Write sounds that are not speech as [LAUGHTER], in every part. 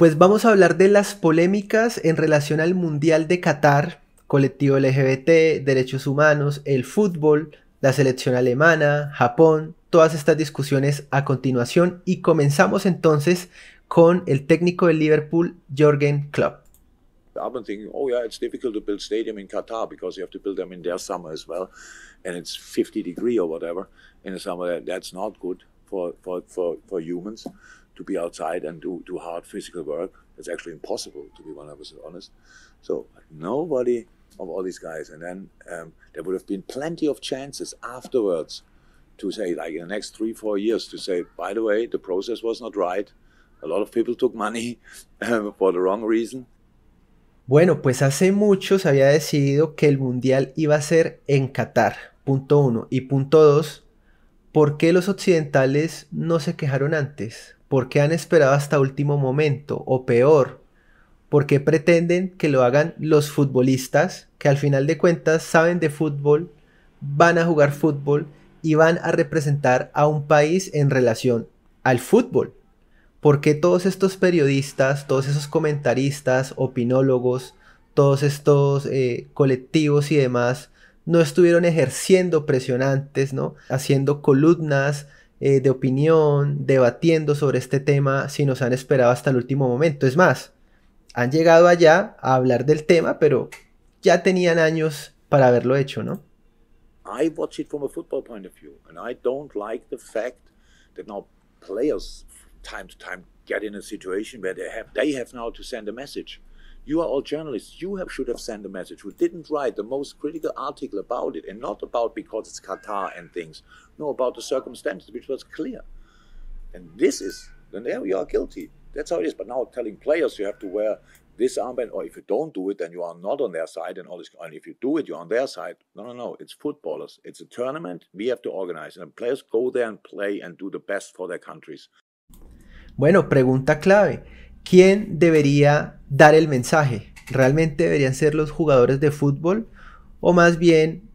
Pues vamos a hablar de las polémicas en relación al Mundial de Qatar, colectivo LGBT, derechos humanos, el fútbol, la selección alemana, Japón, todas estas discusiones a continuación y comenzamos entonces con el técnico del Liverpool, Jürgen Klopp. I've been thinking, oh yeah, it's difficult to build stadium in Qatar because you have to build them in their summer as well, and it's 50 degree or whatever in the summer. That's not good for for for, for humans. to be outside and do, do hard physical work. It's actually impossible, to be 100% honest. So nobody of all these guys. And then um, there would have been plenty of chances afterwards to say, like in the next three, four years, to say, by the way, the process was not right. A lot of people took money um, [LAUGHS] for the wrong reason. Bueno, pues hace mucho se había decidido que el mundial iba a ser en Qatar, punto uno. Y punto dos, ¿por qué los occidentales no se quejaron antes? ¿Por qué han esperado hasta último momento? O peor, ¿por qué pretenden que lo hagan los futbolistas que al final de cuentas saben de fútbol, van a jugar fútbol y van a representar a un país en relación al fútbol? ¿Por qué todos estos periodistas, todos esos comentaristas, opinólogos, todos estos eh, colectivos y demás no estuvieron ejerciendo presionantes, ¿no? Haciendo columnas, eh, de opinión, debatiendo sobre este tema si nos han esperado hasta el último momento. Es más, han llegado allá a hablar del tema, pero ya tenían años para haberlo hecho, ¿no? I watch it from a football point of view, and I don't like the fact that now players, time to time, get in a situation where they have they have now to send a message. You are all journalists. You have, should have sent a message. Who didn't write the most critical article about it, and not about because it's Qatar and things. know about the circumstances, which was clear. And this is, then there you are guilty. That's how it is. But now telling players you have to wear this armband, or if you don't do it, then you are not on their side, and all this. And if you do it, you're on their side. No, no, no. It's footballers. It's a tournament. We have to organize, and players go there and play and do the best for their countries. Bueno, pregunta clave. ¿Quién debería dar el mensaje? ¿Realmente deberían ser los jugadores de fútbol o más bien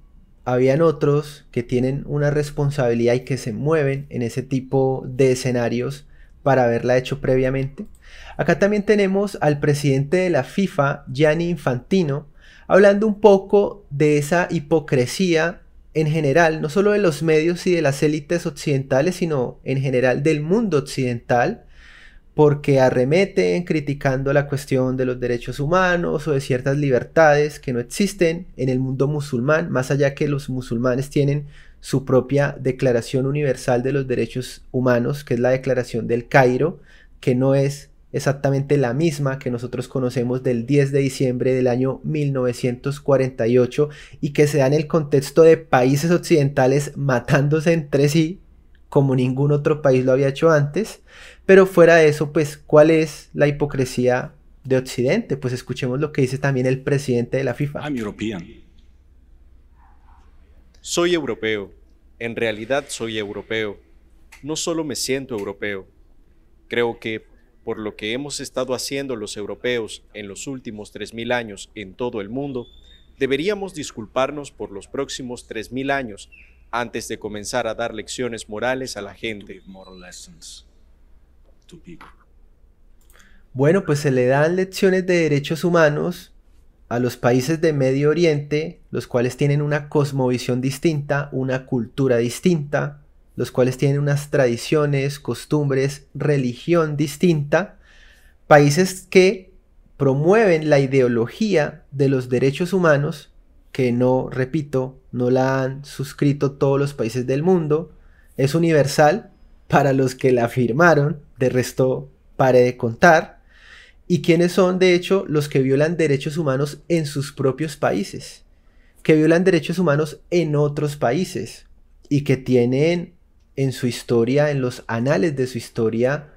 habían otros que tienen una responsabilidad y que se mueven en ese tipo de escenarios para haberla hecho previamente. Acá también tenemos al presidente de la FIFA, Gianni Infantino, hablando un poco de esa hipocresía en general, no solo de los medios y de las élites occidentales, sino en general del mundo occidental, porque arremeten criticando la cuestión de los derechos humanos o de ciertas libertades que no existen en el mundo musulmán, más allá que los musulmanes tienen su propia Declaración Universal de los Derechos Humanos, que es la Declaración del Cairo, que no es exactamente la misma que nosotros conocemos del 10 de diciembre del año 1948 y que se da en el contexto de países occidentales matándose entre sí como ningún otro país lo había hecho antes. Pero fuera de eso, pues, ¿cuál es la hipocresía de Occidente? Pues escuchemos lo que dice también el presidente de la FIFA. I'm European. Soy europeo. En realidad soy europeo. No solo me siento europeo. Creo que por lo que hemos estado haciendo los europeos en los últimos 3.000 años en todo el mundo, deberíamos disculparnos por los próximos 3.000 años antes de comenzar a dar lecciones morales a la gente. Bueno, pues se le dan lecciones de derechos humanos a los países de Medio Oriente, los cuales tienen una cosmovisión distinta, una cultura distinta, los cuales tienen unas tradiciones, costumbres, religión distinta, países que promueven la ideología de los derechos humanos que no, repito, no la han suscrito todos los países del mundo. Es universal para los que la firmaron, de resto, pare de contar. Y quienes son, de hecho, los que violan derechos humanos en sus propios países, que violan derechos humanos en otros países y que tienen en su historia, en los anales de su historia,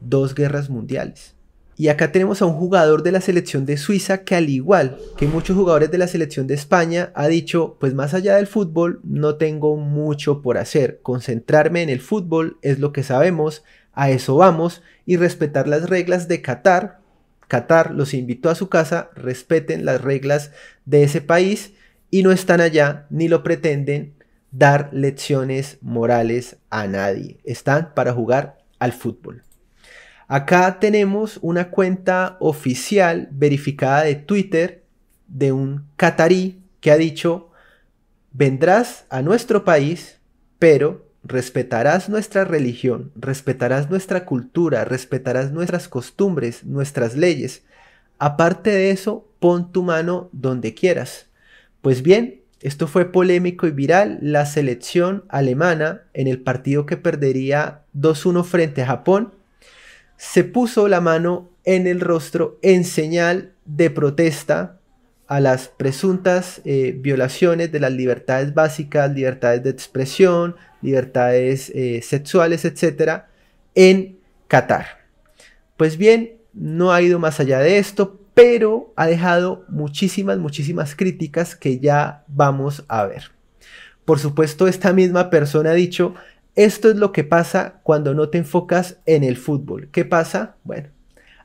dos guerras mundiales. Y acá tenemos a un jugador de la selección de Suiza que al igual que muchos jugadores de la selección de España ha dicho, pues más allá del fútbol no tengo mucho por hacer, concentrarme en el fútbol es lo que sabemos, a eso vamos y respetar las reglas de Qatar. Qatar los invitó a su casa, respeten las reglas de ese país y no están allá ni lo pretenden dar lecciones morales a nadie, están para jugar al fútbol. Acá tenemos una cuenta oficial verificada de Twitter de un catarí que ha dicho, vendrás a nuestro país, pero respetarás nuestra religión, respetarás nuestra cultura, respetarás nuestras costumbres, nuestras leyes. Aparte de eso, pon tu mano donde quieras. Pues bien, esto fue polémico y viral. La selección alemana en el partido que perdería 2-1 frente a Japón se puso la mano en el rostro en señal de protesta a las presuntas eh, violaciones de las libertades básicas, libertades de expresión, libertades eh, sexuales, etc., en Qatar. Pues bien, no ha ido más allá de esto, pero ha dejado muchísimas, muchísimas críticas que ya vamos a ver. Por supuesto, esta misma persona ha dicho esto es lo que pasa cuando no te enfocas en el fútbol. ¿Qué pasa? Bueno,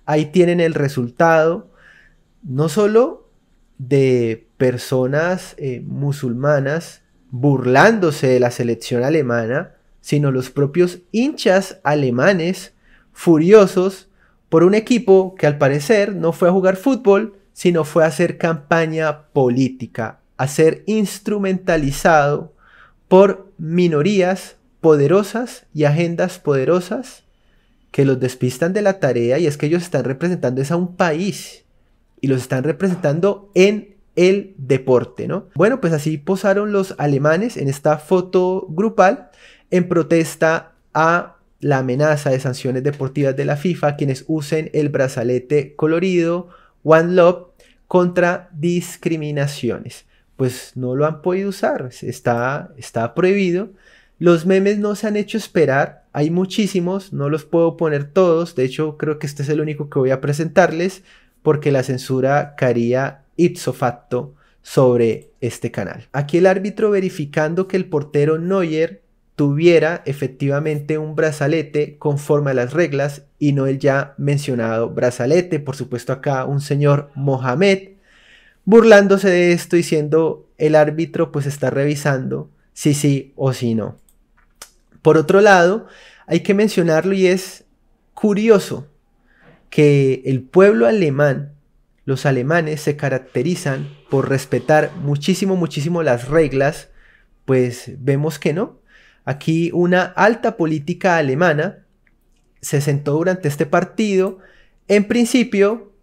ahí tienen el resultado, no solo de personas eh, musulmanas burlándose de la selección alemana, sino los propios hinchas alemanes furiosos por un equipo que al parecer no fue a jugar fútbol, sino fue a hacer campaña política, a ser instrumentalizado por minorías poderosas y agendas poderosas que los despistan de la tarea y es que ellos están representando a un país y los están representando en el deporte, ¿no? Bueno, pues así posaron los alemanes en esta foto grupal en protesta a la amenaza de sanciones deportivas de la FIFA, quienes usen el brazalete colorido One Love contra discriminaciones. Pues no lo han podido usar, está, está prohibido. Los memes no se han hecho esperar, hay muchísimos, no los puedo poner todos, de hecho creo que este es el único que voy a presentarles porque la censura caería ipso facto sobre este canal. Aquí el árbitro verificando que el portero Neuer tuviera efectivamente un brazalete conforme a las reglas y no el ya mencionado brazalete, por supuesto acá un señor Mohamed, burlándose de esto diciendo el árbitro pues está revisando si sí o si no. Por otro lado, hay que mencionarlo y es curioso que el pueblo alemán, los alemanes se caracterizan por respetar muchísimo, muchísimo las reglas, pues vemos que no. Aquí una alta política alemana se sentó durante este partido, en principio,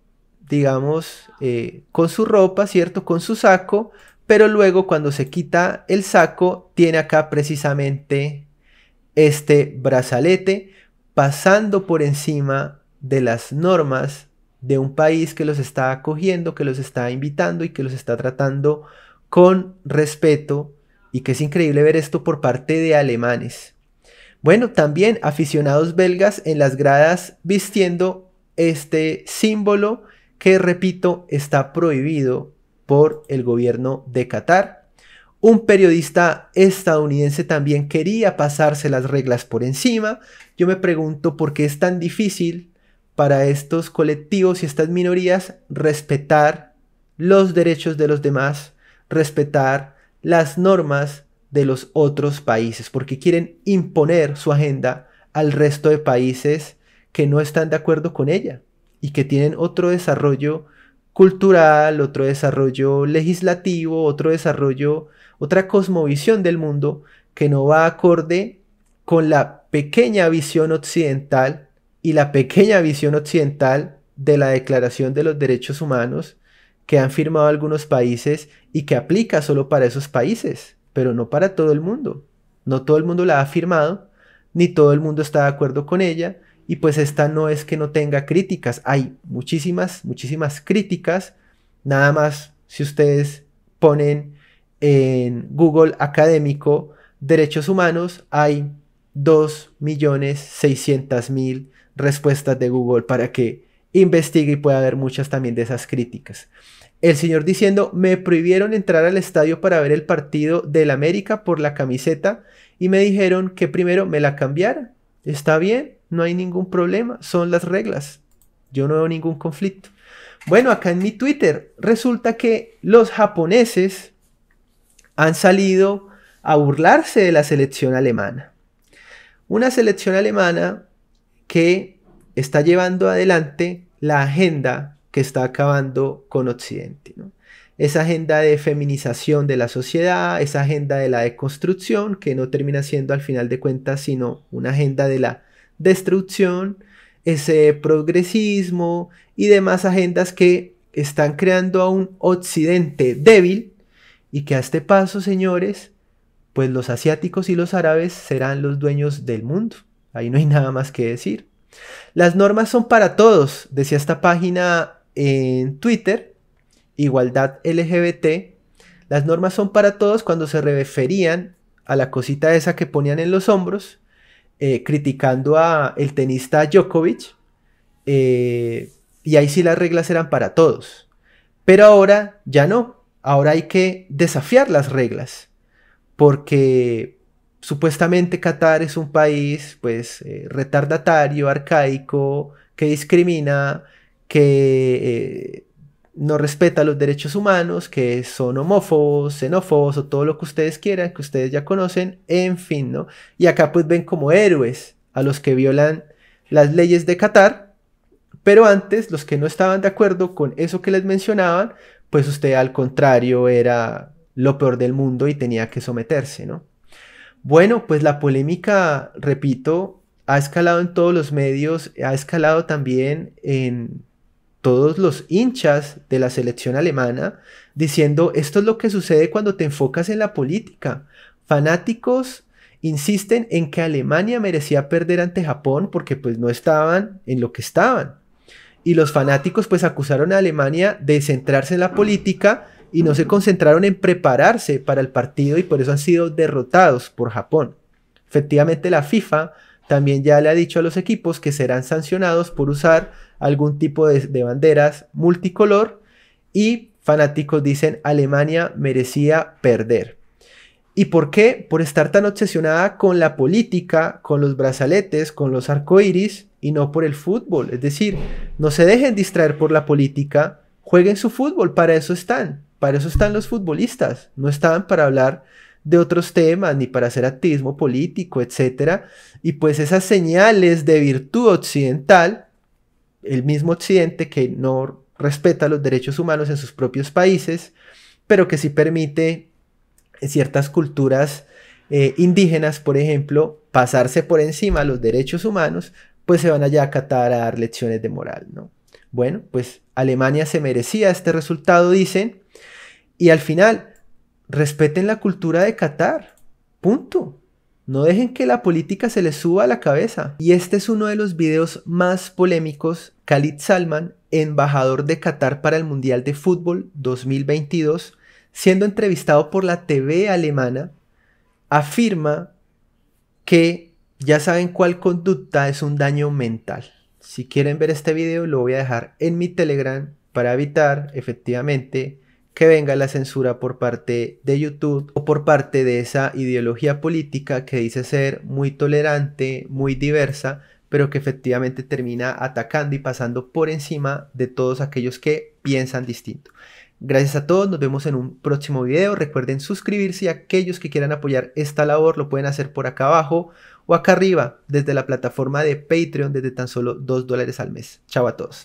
digamos, eh, con su ropa, ¿cierto? Con su saco, pero luego cuando se quita el saco, tiene acá precisamente este brazalete pasando por encima de las normas de un país que los está acogiendo, que los está invitando y que los está tratando con respeto y que es increíble ver esto por parte de alemanes. Bueno, también aficionados belgas en las gradas vistiendo este símbolo que, repito, está prohibido por el gobierno de Qatar un periodista estadounidense también quería pasarse las reglas por encima. Yo me pregunto por qué es tan difícil para estos colectivos y estas minorías respetar los derechos de los demás, respetar las normas de los otros países, porque quieren imponer su agenda al resto de países que no están de acuerdo con ella y que tienen otro desarrollo cultural, otro desarrollo legislativo, otro desarrollo, otra cosmovisión del mundo que no va acorde con la pequeña visión occidental y la pequeña visión occidental de la Declaración de los Derechos Humanos que han firmado algunos países y que aplica solo para esos países, pero no para todo el mundo. No todo el mundo la ha firmado, ni todo el mundo está de acuerdo con ella, y pues esta no es que no tenga críticas, hay muchísimas, muchísimas críticas. Nada más si ustedes ponen en Google académico derechos humanos, hay 2.600.000 respuestas de Google para que investigue y pueda haber muchas también de esas críticas. El señor diciendo, me prohibieron entrar al estadio para ver el partido del América por la camiseta y me dijeron que primero me la cambiara. Está bien, no hay ningún problema, son las reglas. Yo no veo ningún conflicto. Bueno, acá en mi Twitter resulta que los japoneses han salido a burlarse de la selección alemana. Una selección alemana que está llevando adelante la agenda que está acabando con Occidente. Esa agenda de feminización de la sociedad, esa agenda de la deconstrucción, que no termina siendo al final de cuentas sino una agenda de la destrucción, ese progresismo y demás agendas que están creando a un occidente débil y que a este paso, señores, pues los asiáticos y los árabes serán los dueños del mundo. Ahí no hay nada más que decir. Las normas son para todos, decía esta página en Twitter, igualdad LGBT. Las normas son para todos cuando se referían a la cosita esa que ponían en los hombros eh, criticando a el tenista Djokovic, eh, y ahí sí las reglas eran para todos. Pero ahora ya no, ahora hay que desafiar las reglas, porque supuestamente Qatar es un país pues eh, retardatario, arcaico, que discrimina, que no respeta los derechos humanos, que son homófobos, xenófobos o todo lo que ustedes quieran, que ustedes ya conocen, en fin, ¿no? Y acá pues ven como héroes a los que violan las leyes de Qatar, pero antes los que no estaban de acuerdo con eso que les mencionaban, pues usted al contrario era lo peor del mundo y tenía que someterse, ¿no? Bueno, pues la polémica, repito, ha escalado en todos los medios, ha escalado también en todos los hinchas de la selección alemana diciendo esto es lo que sucede cuando te enfocas en la política. Fanáticos insisten en que Alemania merecía perder ante Japón porque pues no estaban en lo que estaban. Y los fanáticos pues acusaron a Alemania de centrarse en la política y no se concentraron en prepararse para el partido y por eso han sido derrotados por Japón. Efectivamente la FIFA también ya le ha dicho a los equipos que serán sancionados por usar algún tipo de, banderas multicolor y fanáticos dicen Alemania merecía perder. ¿Y por qué? Por estar tan obsesionada con la política, con los brazaletes, con los arcoíris y no por el fútbol. Es decir, no se dejen distraer por la política, jueguen su fútbol, para eso están, para eso están los futbolistas. No estaban para hablar de otros temas ni para hacer activismo político, etc. Y pues esas señales de virtud occidental el mismo Occidente que no respeta los derechos humanos en sus propios países, pero que sí permite ciertas culturas eh, indígenas, por ejemplo, pasarse por encima los derechos humanos, pues se van allá a Qatar a dar lecciones de moral, ¿no? Bueno, pues Alemania se merecía este resultado, dicen, y al final, respeten la cultura de Qatar, punto. No dejen que la política se les suba a la cabeza. Y este es uno de los videos más polémicos Khalid Salman, embajador de Qatar para el Mundial de Fútbol 2022, siendo entrevistado por la TV alemana, afirma que ya saben cuál conducta es un daño mental. Si quieren ver este video lo voy a dejar en mi Telegram para evitar efectivamente que venga la censura por parte de YouTube o por parte de esa ideología política que dice ser muy tolerante, muy diversa, pero que efectivamente termina atacando y pasando por encima de todos aquellos que piensan distinto. Gracias a todos, nos vemos en un próximo video. Recuerden suscribirse y aquellos que quieran apoyar esta labor lo pueden hacer por acá abajo o acá arriba desde la plataforma de Patreon desde tan solo 2 dólares al mes. Chao a todos.